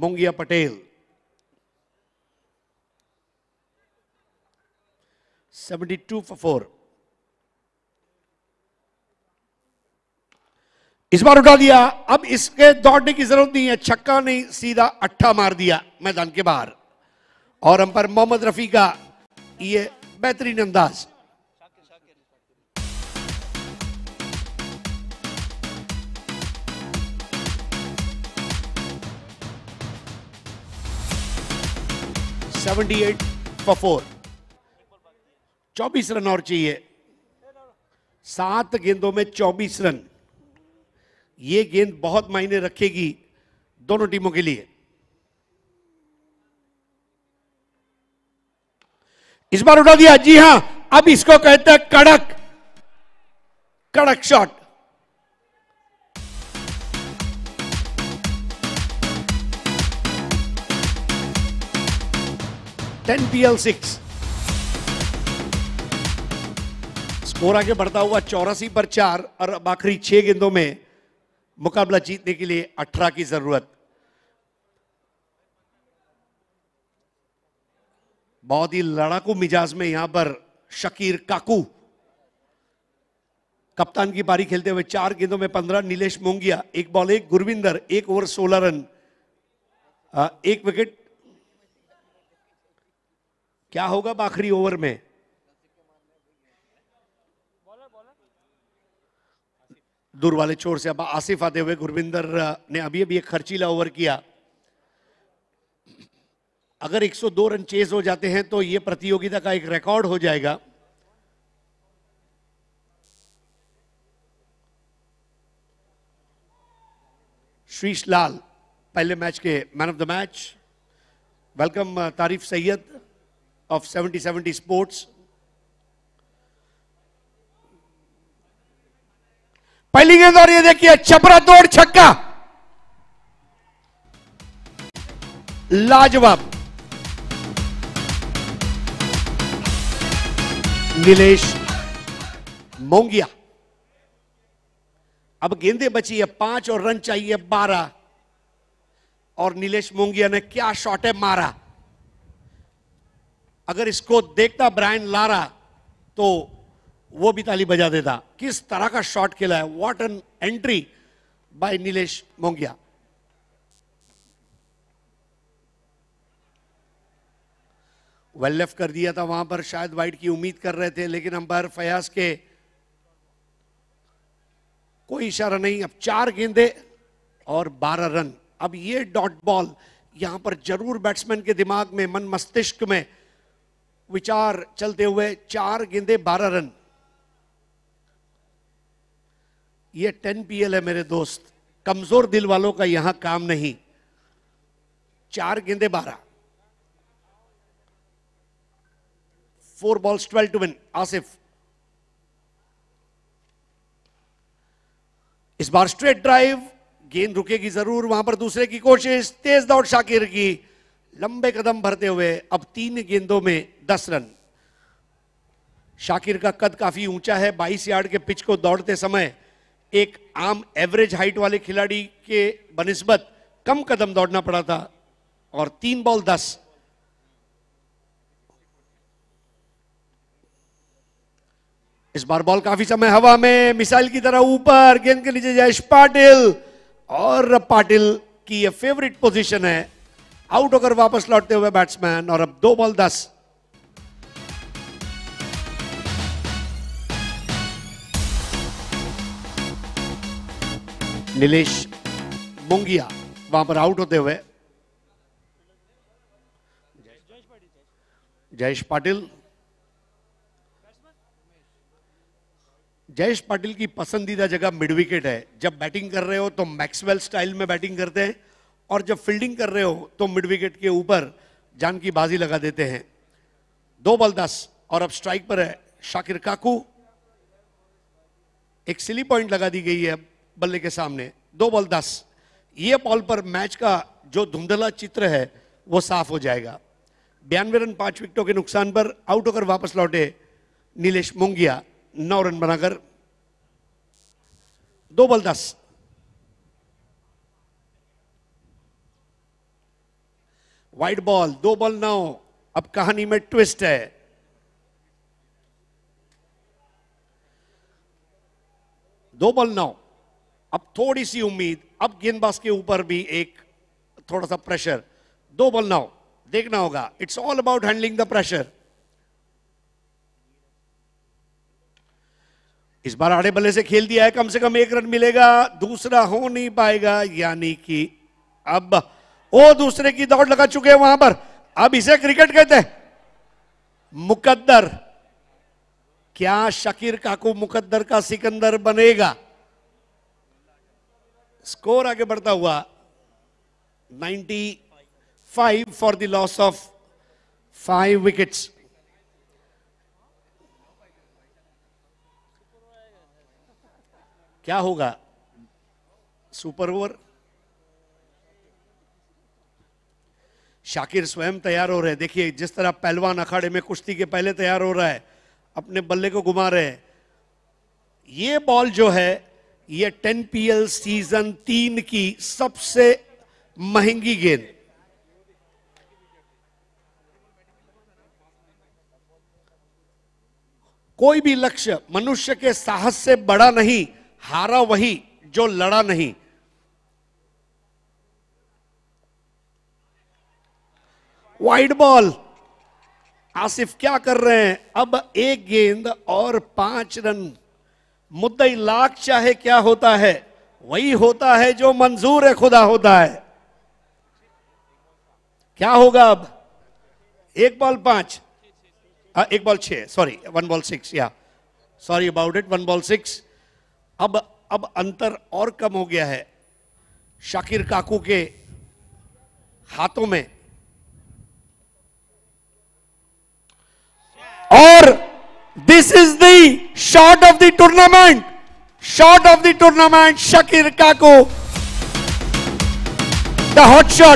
मुंगिया Patel seventy two for four इस बार उठा दिया अब इसके दौड़ने की जरूरत नहीं है छक्का नहीं सीधा अट्ठा मार दिया मैदान के बाहर और हम पर मोहम्मद रफी का ये बेहतरीन अंदाज़ सेवेंटी एट फॉर फोर चौबीस रन और चाहिए सात गेंदों में चौबीस रन ये गेंद बहुत मायने रखेगी दोनों टीमों के लिए इस बार उठा दिया जी हां अब इसको कहते हैं कड़क कड़क shot ten P L six score आगे बढ़ता हुआ चौरासी पर चार और अब आखिरी छह गेंदों में मुकाबला जीतने के लिए अठारह की जरूरत बहुत ही लड़ाकू मिजाज में यहां पर शकीर काकू कप्तान की पारी खेलते हुए चार गेंदों में पंद्रह नीलेश मोंगिया एक बॉल एक गुरविंदर एक ओवर सोलह रन एक विकेट क्या होगा आखिरी ओवर में दूर वाले छोर से अब आसिफ आते हुए गुरविंदर ने अभी अभी एक खर्चीला ओवर किया अगर 102 रन चेज हो जाते हैं तो यह प्रतियोगिता का एक रिकॉर्ड हो जाएगा श्रीश लाल पहले मैच के man of the match welcome Tarif Syed of 7070 Sports. पहली गेंद और ये देखिए छपरा तोड़ छक्का लाजवाब नीलेश मोंगिया अब गेंदे बची है पांच और रन चाहिए बारह और नीलेश मोंगिया ने क्या शॉट है मारा अगर इसको देखता ब्रायन लारा तो वो भी ताली बजा देता किस तरह का शॉट खेला है what an entry by Nilesh Mongia well left कर दिया था वहां पर शायद वाइट की उम्मीद कर रहे थे लेकिन अंपायर फयाज के कोई इशारा नहीं अब चार गेंदे और बारह रन अब ये डॉट बॉल यहां पर जरूर बैट्समैन के दिमाग में मन मस्तिष्क में विचार चलते हुए चार गेंदे बारह रन ये टेन पीएल है मेरे दोस्त कमजोर दिल वालों का यहां काम नहीं चार गेंदे बारह four balls twelve to win Asif इस बार स्ट्रेट ड्राइव गेंद रुकेगी जरूर वहां पर दूसरे की कोशिश तेज दौड़ शाकिर की लंबे कदम भरते हुए अब तीन गेंदों में दस रन शाकिर का कद काफी ऊंचा है 22 यार्ड के पिच को दौड़ते समय एक आम एवरेज हाइट वाले खिलाड़ी के बनिस्बत कम कदम दौड़ना पड़ा था और तीन बॉल दस इस बार बॉल काफी समय हवा में मिसाइल की तरह ऊपर गेंद के नीचे जयेश पाटिल और पाटिल की यह फेवरेट पोजीशन है आउट होकर वापस लौटते हुए बैट्समैन और अब दो बॉल दस निलेश मुंगिया वहां पर आउट होते हुए जयेश पाटिल जयेश पाटिल की पसंदीदा जगह मिड विकेट है जब बैटिंग कर रहे हो तो मैक्सवेल स्टाइल में बैटिंग करते हैं और जब फील्डिंग कर रहे हो तो मिड विकेट के ऊपर जान की बाजी लगा देते हैं दो बॉल दस और अब स्ट्राइक पर है शाकिर काकू एक सिली पॉइंट लगा दी गई है बल्ले के सामने दो बॉल दस ये बॉल पर मैच का जो धुंधला चित्र है वो साफ हो जाएगा बयानवे रन पांच विकेटों के नुकसान पर आउट होकर वापस लौटे नीलेश मुंगिया नौ रन बनाकर दो बॉल दस वाइट बॉल दो बॉल ना हो अब कहानी में ट्विस्ट है दो बॉल हो अब थोड़ी सी उम्मीद अब गेंदबाज के ऊपर भी एक थोड़ा सा प्रेशर दो बॉल ना हो देखना होगा it's all about handling the pressure इस बार आड़े बल्ले से खेल दिया है कम से कम एक रन मिलेगा दूसरा हो नहीं पाएगा यानी कि अब वो दूसरे की दौड़ लगा चुके हैं वहां पर अब इसे क्रिकेट कहते हैं मुकद्दर क्या शकीर काकू मुकद्दर का सिकंदर बनेगा स्कोर आगे बढ़ता हुआ 95 for the loss of five wickets क्या होगा सुपर ओवर शाकिर स्वयं तैयार हो रहे हैं देखिए जिस तरह पहलवान अखाड़े में कुश्ती के पहले तैयार हो रहा है अपने बल्ले को घुमा रहे हैं ये बॉल जो है ये टेन पी सीजन तीन की सबसे महंगी गेंद कोई भी लक्ष्य मनुष्य के साहस से बड़ा नहीं हारा वही जो लड़ा नहीं वाइड बॉल आसिफ क्या कर रहे हैं अब एक गेंद और पांच रन मुद्दई लाख चाहे क्या होता है वही होता है जो मंजूर है खुदा होता है क्या होगा अब एक बॉल पांच आ, एक बॉल छह सॉरी वन बॉल सिक्स या sorry about it one ball six अब अब अंतर और कम हो गया है शाकिर काकू के हाथों में और this is the shot of the tournament shot of the tournament Shakir काको द हॉट शॉट